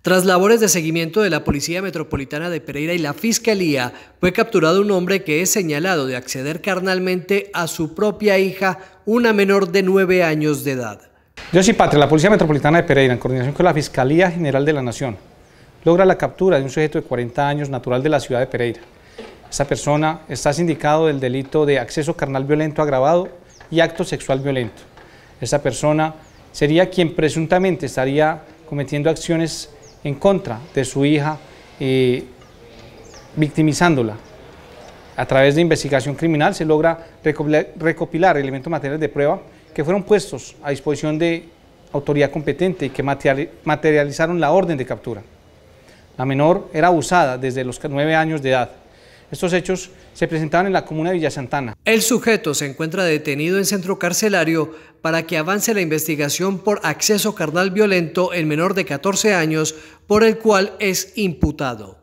Tras labores de seguimiento de la Policía Metropolitana de Pereira y la Fiscalía, fue capturado un hombre que es señalado de acceder carnalmente a su propia hija, una menor de 9 años de edad. Yo soy Patria, la Policía Metropolitana de Pereira, en coordinación con la Fiscalía General de la Nación, logra la captura de un sujeto de 40 años natural de la ciudad de Pereira. Esta persona está sindicado del delito de acceso carnal violento agravado y acto sexual violento. Esta persona sería quien presuntamente estaría cometiendo acciones en contra de su hija, eh, victimizándola. A través de investigación criminal se logra recopilar, recopilar elementos materiales de prueba que fueron puestos a disposición de autoridad competente y que materializaron la orden de captura. La menor era abusada desde los nueve años de edad. Estos hechos se presentaban en la comuna de Villa Santana. El sujeto se encuentra detenido en centro carcelario para que avance la investigación por acceso carnal violento en menor de 14 años, por el cual es imputado.